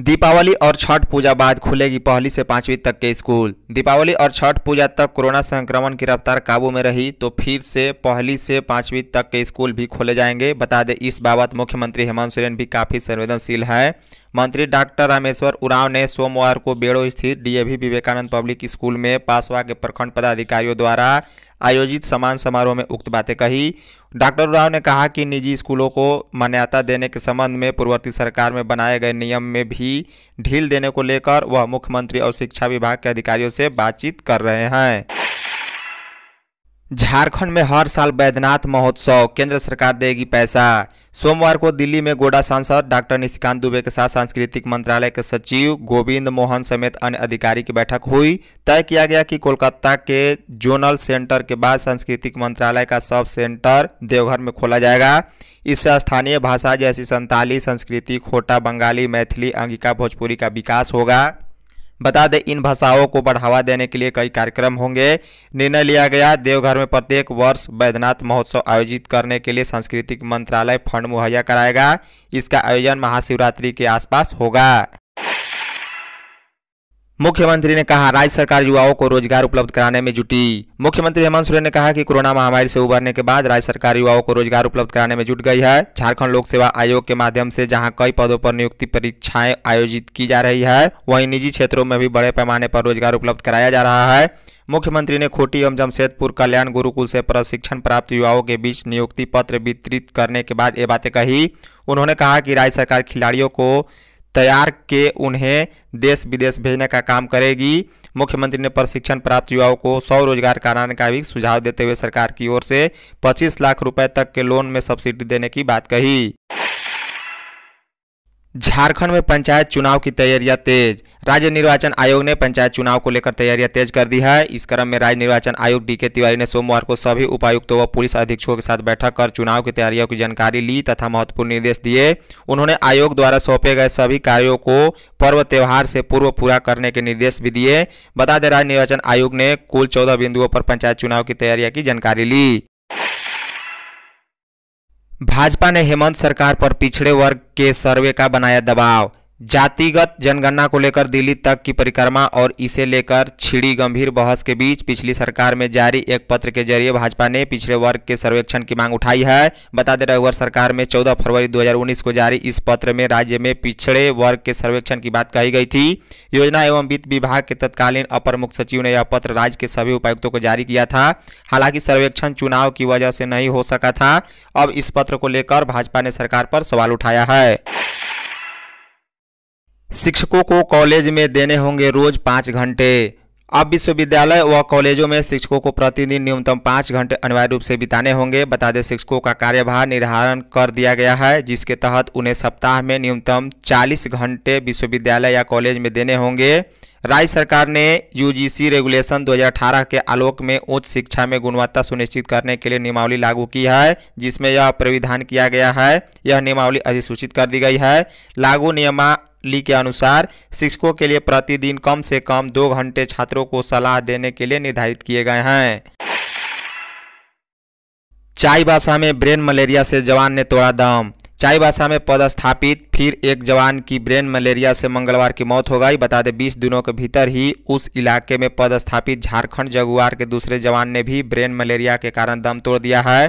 दीपावली और छठ पूजा बाद खुलेगी पहली से पाँचवीं तक के स्कूल दीपावली और छठ पूजा तक कोरोना संक्रमण की रफ्तार काबू में रही तो फिर से पहली से पांचवी तक के स्कूल भी खोले जाएंगे बता दें इस बाबत मुख्यमंत्री हेमंत सोरेन भी काफ़ी संवेदनशील है मंत्री डॉक्टर रामेश्वर उरांव ने सोमवार को बेड़ो स्थित डीएवी विवेकानंद पब्लिक स्कूल में पासवा के प्रखंड पदाधिकारियों द्वारा आयोजित समान समारोह में उक्त बातें कही डॉक्टर उराव ने कहा कि निजी स्कूलों को मान्यता देने के संबंध में पूर्ववर्ती सरकार में बनाए गए नियम में भी ढील देने को लेकर वह मुख्यमंत्री और शिक्षा विभाग के अधिकारियों से बातचीत कर रहे हैं झारखंड में हर साल बैद्यनाथ महोत्सव केंद्र सरकार देगी पैसा सोमवार को दिल्ली में गोडा सांसद डॉक्टर निशिकांत दुबे के साथ सांस्कृतिक मंत्रालय के सचिव गोविंद मोहन समेत अन्य अधिकारी की बैठक हुई तय किया गया कि कोलकाता के जोनल सेंटर के बाद सांस्कृतिक मंत्रालय का सब सेंटर देवघर में खोला जाएगा इससे स्थानीय भाषा जैसी संताली संस्कृति खोटा बंगाली मैथिली अंगिका भोजपुरी का विकास होगा बता दें इन भाषाओं को बढ़ावा देने के लिए कई कार्यक्रम होंगे निर्णय लिया गया देवघर में प्रत्येक वर्ष बैद्यनाथ महोत्सव आयोजित करने के लिए सांस्कृतिक मंत्रालय फंड मुहैया कराएगा इसका आयोजन महाशिवरात्रि के आसपास होगा मुख्यमंत्री ने कहा राज्य सरकार युवाओं को रोजगार उपलब्ध कराने में जुटी मुख्यमंत्री हेमंत सोरेन ने कहा कि कोरोना महामारी से उबरने के बाद राज्य सरकार युवाओं को रोजगार उपलब्ध कराने में जुट गई है झारखंड लोक सेवा आयोग के माध्यम से जहां कई पदों पर नियुक्ति परीक्षाएं आयोजित की जा रही है वहीं निजी क्षेत्रों में भी बड़े पैमाने पर रोजगार उपलब्ध कराया जा रहा है मुख्यमंत्री ने खोटी एवं जमशेदपुर कल्याण गुरुकुल से प्रशिक्षण प्राप्त युवाओं के बीच नियुक्ति पत्र वितरित करने के बाद ये बातें कही उन्होंने कहा कि राज्य सरकार खिलाड़ियों को तैयार के उन्हें देश विदेश भेजने का काम करेगी मुख्यमंत्री ने प्रशिक्षण प्राप्त युवाओं को स्वरोजगार कराने का भी सुझाव देते हुए सरकार की ओर से 25 लाख रुपए तक के लोन में सब्सिडी देने की बात कही झारखंड में पंचायत चुनाव की तैयारियां तेज राज्य निर्वाचन आयोग ने पंचायत चुनाव को लेकर तैयारियां तेज कर दी है इस क्रम में राज्य निर्वाचन आयोग डी के तिवारी ने सोमवार को सभी उपायुक्तों व पुलिस अधीक्षकों के साथ बैठक कर चुनाव की तैयारियों की जानकारी ली तथा महत्वपूर्ण निर्देश दिए उन्होंने आयोग द्वारा सौंपे गए सभी कार्यों को पर्व त्यौहार से पूर्व पूरा करने के निर्देश भी दिए बता दें राज्य निर्वाचन आयोग ने कुल चौदह बिंदुओं पर पंचायत चुनाव की तैयारियां की जानकारी ली भाजपा ने हेमंत सरकार पर पिछड़े वर्ग के सर्वे का बनाया दबाव जातिगत जनगणना को लेकर दिल्ली तक की परिक्रमा और इसे लेकर छिड़ी गंभीर बहस के बीच पिछली सरकार में जारी एक पत्र के जरिए भाजपा ने पिछड़े वर्ग के सर्वेक्षण की मांग उठाई है बता दें रघुवर सरकार में 14 फरवरी 2019 को जारी इस पत्र में राज्य में पिछड़े वर्ग के सर्वेक्षण की बात कही गई थी योजना एवं वित्त विभाग के तत्कालीन अपर मुख्य सचिव ने यह पत्र राज्य के सभी उपायुक्तों को जारी किया था हालांकि सर्वेक्षण चुनाव की वजह से नहीं हो सका था अब इस पत्र को लेकर भाजपा ने सरकार पर सवाल उठाया है शिक्षकों को कॉलेज में देने होंगे रोज पाँच घंटे अब विश्वविद्यालय व कॉलेजों में शिक्षकों को प्रतिदिन न्यूनतम पाँच घंटे अनिवार्य रूप से बिताने होंगे बता दें शिक्षकों का कार्यभार निर्धारण कर दिया गया है जिसके तहत उन्हें सप्ताह में न्यूनतम चालीस घंटे विश्वविद्यालय या कॉलेज में देने होंगे राज्य सरकार ने यूजीसी रेगुलेशन 2018 के आलोक में उच्च शिक्षा में गुणवत्ता सुनिश्चित करने के लिए नियमावली लागू की है जिसमें यह प्रविधान किया गया है यह नियमावली अधिसूचित कर दी गई है लागू नियमा ली के अनुसार शिक्षकों के लिए प्रतिदिन कम से कम दो घंटे छात्रों को सलाह देने के लिए निर्धारित किए गए हैं चाईबासा में ब्रेन मलेरिया से जवान ने तोड़ा दम चाई भाषा में पदस्थापित फिर एक जवान की ब्रेन मलेरिया से मंगलवार की मौत हो गई बता दें 20 दिनों के भीतर ही उस इलाके में पदस्थापित झारखंड जगुआर के दूसरे जवान ने भी ब्रेन मलेरिया के कारण दम तोड़ दिया है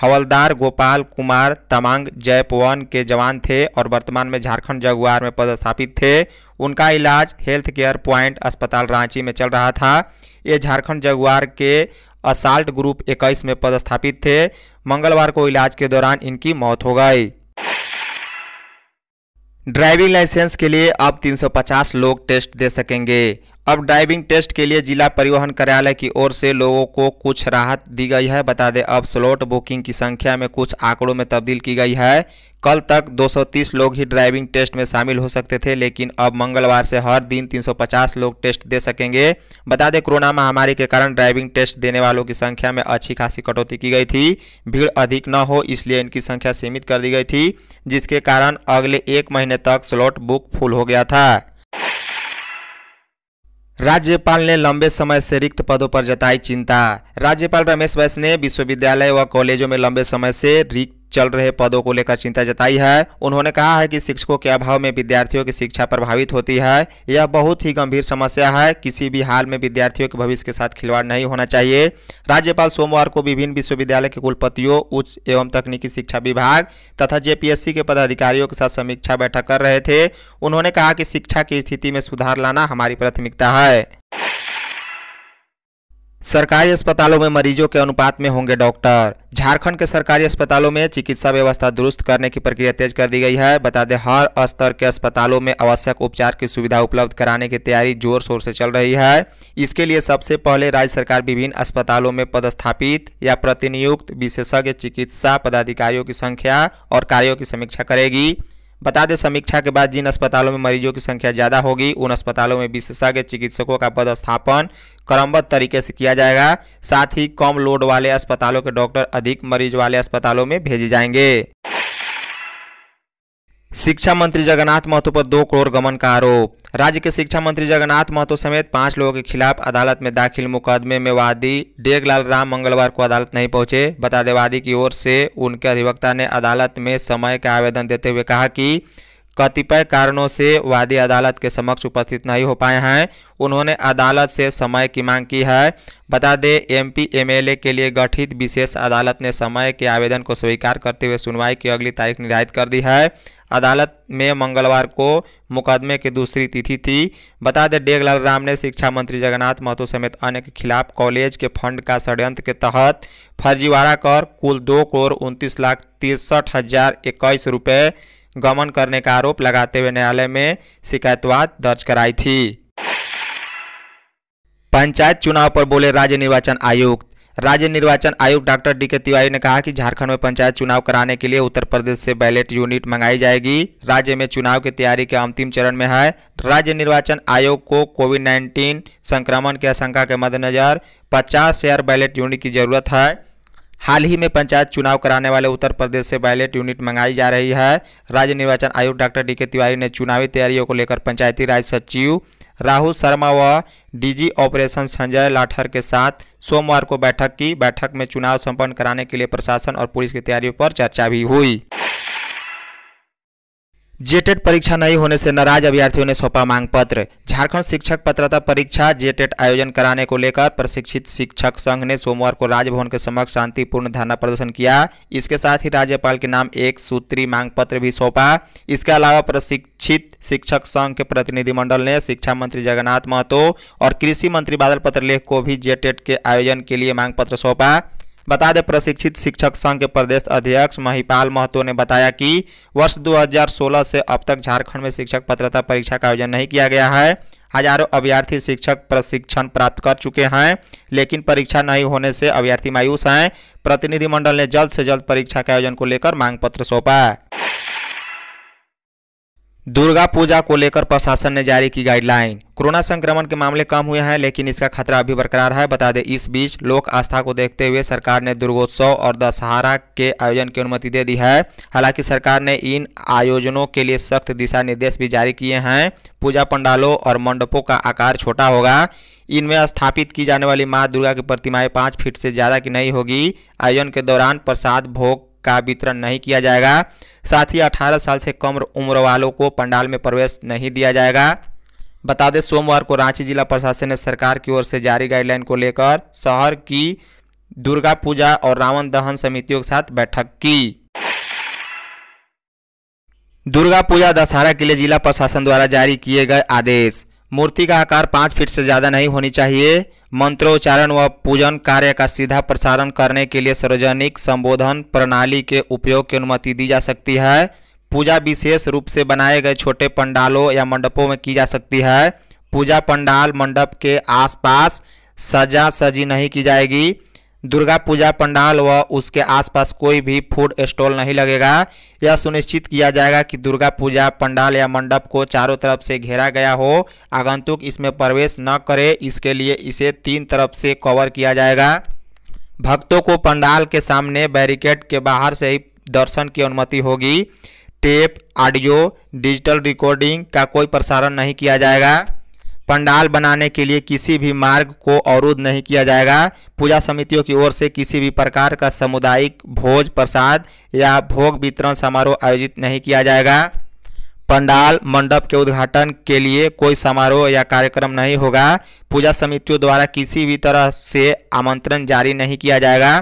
हवलदार गोपाल कुमार तमांग जयपवन के जवान थे और वर्तमान में झारखंड जगुआर में पदस्थापित थे उनका इलाज हेल्थ केयर प्वाइंट अस्पताल रांची में चल रहा था ये झारखंड जगुआर के असाल्ट ग्रुप 21 में पदस्थापित थे मंगलवार को इलाज के दौरान इनकी मौत हो गई ड्राइविंग लाइसेंस के लिए अब 350 लोग टेस्ट दे सकेंगे अब ड्राइविंग टेस्ट के लिए जिला परिवहन कार्यालय की ओर से लोगों को कुछ राहत दी गई है बता दें अब स्लॉट बुकिंग की संख्या में कुछ आंकड़ों में तब्दील की गई है कल तक 230 लोग ही ड्राइविंग टेस्ट में शामिल हो सकते थे लेकिन अब मंगलवार से हर दिन 350 लोग टेस्ट दे सकेंगे बता दें कोरोना महामारी के कारण ड्राइविंग टेस्ट देने वालों की संख्या में अच्छी खासी कटौती की गई थी भीड़ अधिक न हो इसलिए इनकी संख्या सीमित कर दी गई थी जिसके कारण अगले एक महीने तक स्लॉट बुक फुल हो गया था राज्यपाल ने लंबे समय से रिक्त पदों पर जताई चिंता राज्यपाल रमेश बैस ने विश्वविद्यालय व कॉलेजों में लंबे समय से रिक्त चल रहे पदों को लेकर चिंता जताई है उन्होंने कहा है कि शिक्षकों के अभाव में विद्यार्थियों की शिक्षा प्रभावित होती है यह बहुत ही गंभीर समस्या है किसी भी हाल में विद्यार्थियों के भविष्य के साथ खिलवाड़ नहीं होना चाहिए राज्यपाल सोमवार को विभिन्न विश्वविद्यालय के कुलपतियों उच्च एवं तकनीकी शिक्षा विभाग तथा जेपीएससी के पदाधिकारियों के साथ समीक्षा बैठक कर रहे थे उन्होंने कहा कि शिक्षा की स्थिति में सुधार लाना हमारी प्राथमिकता है सरकारी अस्पतालों में मरीजों के अनुपात में होंगे डॉक्टर झारखंड के सरकारी अस्पतालों में चिकित्सा व्यवस्था दुरुस्त करने की प्रक्रिया तेज कर दी गई है बता दें हर स्तर के अस्पतालों में आवश्यक उपचार की सुविधा उपलब्ध कराने की तैयारी जोर शोर से चल रही है इसके लिए सबसे पहले राज्य सरकार विभिन्न अस्पतालों में पदस्थापित या प्रतिनियुक्त विशेषज्ञ चिकित्सा पदाधिकारियों की संख्या और कार्यों की समीक्षा करेगी बता दें समीक्षा के बाद जिन अस्पतालों में मरीजों की संख्या ज़्यादा होगी उन अस्पतालों में विशेषज्ञ चिकित्सकों का पदस्थापन क्रमबद्ध तरीके से किया जाएगा साथ ही कम लोड वाले अस्पतालों के डॉक्टर अधिक मरीज वाले अस्पतालों में भेजे जाएंगे शिक्षा मंत्री जगन्नाथ महतो पर दो करोड़ गमन का आरोप राज्य के शिक्षा मंत्री जगन्नाथ महतो समेत पांच लोगों के खिलाफ अदालत में दाखिल मुकदमे में वादी डेगलाल राम मंगलवार को अदालत नहीं पहुंचे बता दें वादी की ओर से उनके अधिवक्ता ने अदालत में समय का आवेदन देते हुए कहा कि कतिपय कारणों से वादी अदालत के समक्ष उपस्थित नहीं हो पाए हैं उन्होंने अदालत से समय की मांग की है बता दें एमपी एमएलए के लिए गठित विशेष अदालत ने समय के आवेदन को स्वीकार करते हुए सुनवाई की अगली तारीख निर्धारित कर दी है अदालत में मंगलवार को मुकदमे की दूसरी तिथि थी बता दें डेगलाल राम ने शिक्षा मंत्री जगन्नाथ महतो समेत अन्य के खिलाफ कॉलेज के फंड का षड्यंत्र के तहत फर्जीवाड़ा कर कुल दो करोड़ उनतीस लाख तिरसठ हज़ार इक्कीस रुपये गमन करने का आरोप लगाते हुए न्यायालय में शिकायतवाद दर्ज कराई थी पंचायत चुनाव पर बोले राज्य निर्वाचन आयुक्त राज्य निर्वाचन आयुक्त डॉक्टर डी के तिवारी ने कहा कि झारखंड में पंचायत चुनाव कराने के लिए उत्तर प्रदेश से बैलेट यूनिट मंगाई जाएगी राज्य में चुनाव की तैयारी के अंतिम चरण में है राज्य निर्वाचन आयोग को कोविड 19 संक्रमण की आशंका के मद्देनजर 50 शेयर बैलेट यूनिट की जरूरत है हाल ही में पंचायत चुनाव कराने वाले उत्तर प्रदेश से बैलेट यूनिट मंगाई जा रही है राज्य निर्वाचन आयुक्त डॉक्टर डी के तिवारी ने चुनावी तैयारियों को लेकर पंचायती राज सचिव राहुल शर्मा व डीजी ऑपरेशन संजय लाठर के साथ सोमवार को बैठक की बैठक में चुनाव संपन्न कराने के लिए प्रशासन और पुलिस की तैयारियों पर चर्चा भी हुई जेटेट परीक्षा नहीं होने से नाराज अभ्यर्थियों ने सौंपा मांग पत्र झारखंड शिक्षक पत्रता परीक्षा जेटेट आयोजन कराने को लेकर प्रशिक्षित शिक्षक संघ ने सोमवार को राजभवन के समक्ष शांतिपूर्ण धरना प्रदर्शन किया इसके साथ ही राज्यपाल के नाम एक सूत्री मांग पत्र भी सौंपा इसके अलावा प्रशिक्षित शिक्षक संघ के प्रतिनिधिमंडल ने शिक्षा मंत्री जगन्नाथ महतो और कृषि मंत्री बादल पत्रलेख को भी जेटेट के आयोजन के लिए मांग पत्र सौंपा बता दें प्रशिक्षित शिक्षक संघ के प्रदेश अध्यक्ष महिपाल महतो ने बताया कि वर्ष 2016 से अब तक झारखंड में शिक्षक पात्रता परीक्षा का आयोजन नहीं किया गया है हजारों अभ्यर्थी शिक्षक प्रशिक्षण प्राप्त कर चुके हैं लेकिन परीक्षा नहीं होने से अभ्यर्थी मायूस हैं प्रतिनिधिमंडल ने जल्द से जल्द परीक्षा के आयोजन को लेकर मांग पत्र सौंपा दुर्गा पूजा को लेकर प्रशासन ने जारी की गाइडलाइन कोरोना संक्रमण के मामले कम हुए हैं लेकिन इसका खतरा अभी बरकरार है बता दें इस बीच लोक आस्था को देखते हुए सरकार ने दुर्गोत्सव और दशहरा के आयोजन की अनुमति दे दी है हालांकि सरकार ने इन आयोजनों के लिए सख्त दिशा निर्देश भी जारी किए हैं पूजा पंडालों और मंडपों का आकार छोटा होगा इनमें स्थापित की जाने वाली माँ दुर्गा की प्रतिमाएँ पाँच फीट से ज़्यादा की नहीं होगी आयोजन के दौरान प्रसाद भोग का वितरण नहीं किया जाएगा साथ ही 18 साल से कम उम्र वालों को पंडाल में प्रवेश नहीं दिया जाएगा बता दें सोमवार को रांची जिला प्रशासन ने सरकार की ओर से जारी गाइडलाइन को लेकर शहर की दुर्गा पूजा और रावण दहन समितियों के साथ बैठक की दुर्गा पूजा दशहरा के लिए जिला प्रशासन द्वारा जारी किए गए आदेश मूर्ति का आकार पाँच फीट से ज़्यादा नहीं होनी चाहिए मंत्रोच्चारण व पूजन कार्य का सीधा प्रसारण करने के लिए सार्वजनिक संबोधन प्रणाली के उपयोग की अनुमति दी जा सकती है पूजा विशेष रूप से बनाए गए छोटे पंडालों या मंडपों में की जा सकती है पूजा पंडाल मंडप के आसपास सजा सजी नहीं की जाएगी दुर्गा पूजा पंडाल व उसके आसपास कोई भी फूड स्टॉल नहीं लगेगा यह सुनिश्चित किया जाएगा कि दुर्गा पूजा पंडाल या मंडप को चारों तरफ से घेरा गया हो आगंतुक इसमें प्रवेश न करे इसके लिए इसे तीन तरफ से कवर किया जाएगा भक्तों को पंडाल के सामने बैरिकेड के बाहर से ही दर्शन की अनुमति होगी टेप ऑडियो डिजिटल रिकॉर्डिंग का कोई प्रसारण नहीं किया जाएगा पंडाल बनाने के लिए किसी भी मार्ग को अवरुद्ध नहीं किया जाएगा पूजा समितियों की ओर से किसी भी प्रकार का सामुदायिक भोज प्रसाद या भोग वितरण समारोह आयोजित नहीं किया जाएगा पंडाल मंडप के उद्घाटन के लिए कोई समारोह या कार्यक्रम नहीं होगा पूजा समितियों द्वारा किसी भी तरह से आमंत्रण जारी नहीं किया जाएगा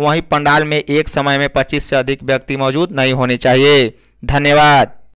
वहीं पंडाल में एक समय में 25 से अधिक व्यक्ति मौजूद नहीं होने चाहिए धन्यवाद